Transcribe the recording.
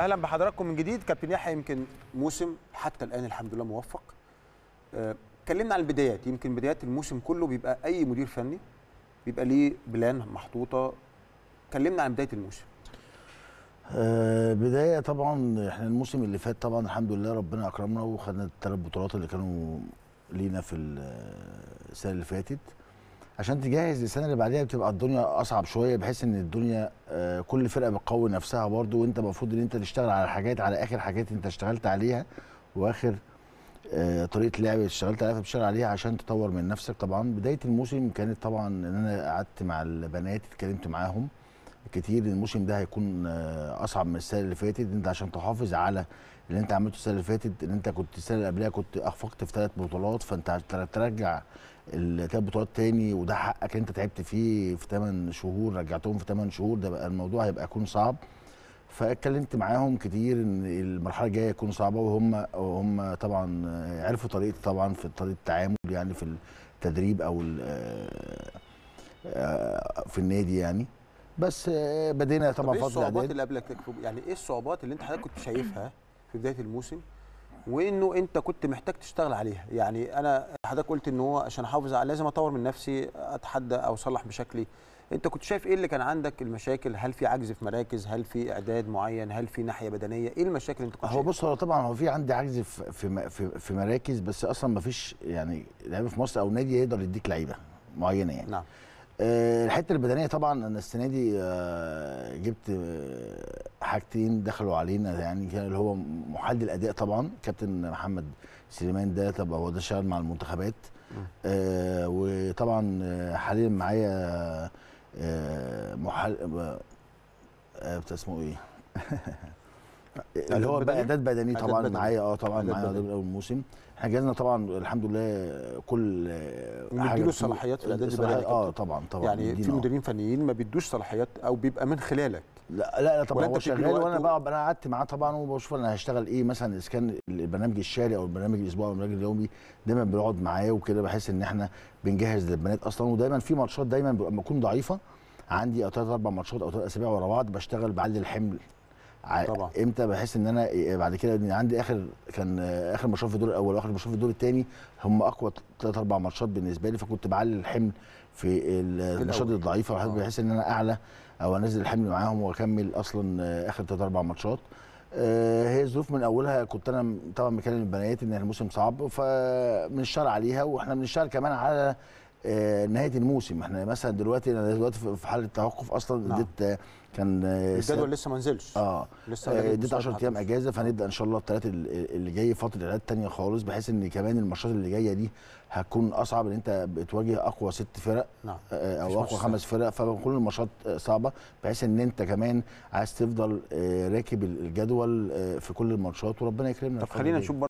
اهلا بحضراتكم من جديد كابتن يحيى يمكن موسم حتى الان الحمد لله موفق آه، اتكلمنا عن البدايات يمكن بدايات الموسم كله بيبقى اي مدير فني بيبقى ليه بلان محطوطه اتكلمنا عن بدايه الموسم أه بدايه طبعا احنا الموسم اللي فات طبعا الحمد لله ربنا اكرمنا وخدنا الثلاث بطولات اللي كانوا لينا في السنه اللي فاتت عشان تجهز للسنه اللي بعديها بتبقى الدنيا اصعب شويه بحيث ان الدنيا آه، كل فرقه بتقوي نفسها برضو وانت المفروض ان انت تشتغل على حاجات على اخر حاجات انت اشتغلت عليها واخر آه، طريقه لعب اشتغلت عليها فبتشتغل عليها عشان تطور من نفسك طبعا بدايه الموسم كانت طبعا ان انا قعدت مع البنات اتكلمت معاهم كتير الموسم ده هيكون آه، اصعب من السنه اللي فاتت انت عشان تحافظ على اللي انت عملته السنه اللي فاتت ان انت كنت السنه اللي قبلها كنت اخفقت في ثلاث بطولات فانت ترجع الثلاث بطولات تاني وده حقك انت تعبت فيه في ثمان شهور رجعتهم في ثمان شهور ده بقى الموضوع هيبقى يكون صعب فاتكلمت معاهم كتير ان المرحله الجايه هتكون صعبه وهم هم طبعا آه، عرفوا طريقتي طبعا في طريقه التعامل يعني في التدريب او آه، في النادي يعني بس آه، بدينا طبعا إيه فضل ايه الصعوبات اللي قبلك يعني ايه الصعوبات اللي انت حضرتك كنت شايفها في بدايه الموسم وانه انت كنت محتاج تشتغل عليها يعني انا حضرتك قلت ان هو عشان احافظ على لازم اطور من نفسي اتحدى او اصلح بشكلي انت كنت شايف ايه اللي كان عندك المشاكل هل في عجز في مراكز هل في اعداد معين هل في ناحيه بدنيه ايه المشاكل اللي انت كنت هو بص هو طبعا هو في عندي عجز في في, في مراكز بس اصلا ما فيش يعني لعيبه في مصر او نادي يقدر يديك لعيبه معينه يعني نعم آه، الحته البدنيه طبعا انا السنه دي آه، جبت آه، حاجتين دخلوا علينا يعني كان اللي هو محدد الاداء طبعا كابتن محمد سليمان ده طب هو ده شغال مع المنتخبات وطبعا حاليا معايا محل اسمه ايه آه، اللي هو بقى اعداد بدني طبعا معايا اه طبعا معايا اول موسم احنا جهزنا طبعا الحمد لله كل حاجه له صلاحيات في الاعداد البدني اه طبعا طبعا يعني في آه. مديرين فنيين ما بيدوش صلاحيات او بيبقى من خلالك لا لا, لا طبعا هو شغال وانا بقى انا قعدت معاه طبعا وبشوف انا هشتغل ايه مثلا اذا كان البرنامج الشهري او البرنامج الاسبوعي او البرنامج اليومي دايما بنقعد معاه وكده بحس ان احنا بنجهز للبنات اصلا ودايما في ماتشات دايما بكون ضعيفه عندي ثلاث اربع ماتشات او ثلاث اسابيع ورا بعض بشتغل بعلي الحمل طبعا امتى بحس ان انا إيه، بعد كده عندي اخر كان اخر مشروع في الدور الاول واخر مشروع في الدور الثاني هم اقوى ثلاث اربع ماتشات بالنسبه لي فكنت بعلي الحمل في الماتشات الضعيفه آه. بحس ان انا اعلى او انزل الحمل معاهم واكمل اصلا اخر ثلاث اربع ماتشات آه، هي الظروف من اولها كنت انا طبعا مكلم البنات ان الموسم صعب فبنشتغل عليها واحنا بنشتغل كمان على آه، نهايه الموسم احنا مثلا دلوقتي انا دلوقتي في حاله توقف اصلا نعم. اديت كان آه، الجدول لسه ما نزلش اه لسه اديت آه، 10 ايام اجازه فهنبدا ان شاء الله الثلاث اللي جاي فتره اعداد ثانيه خالص بحيث ان كمان الماتشات اللي جايه دي هتكون اصعب ان انت بتواجه اقوى ست فرق نعم. او اقوى خمس فرق فكل الماتشات صعبه بحيث ان انت كمان عايز تفضل راكب الجدول في كل الماتشات وربنا يكرمنا طب خلينا نشوف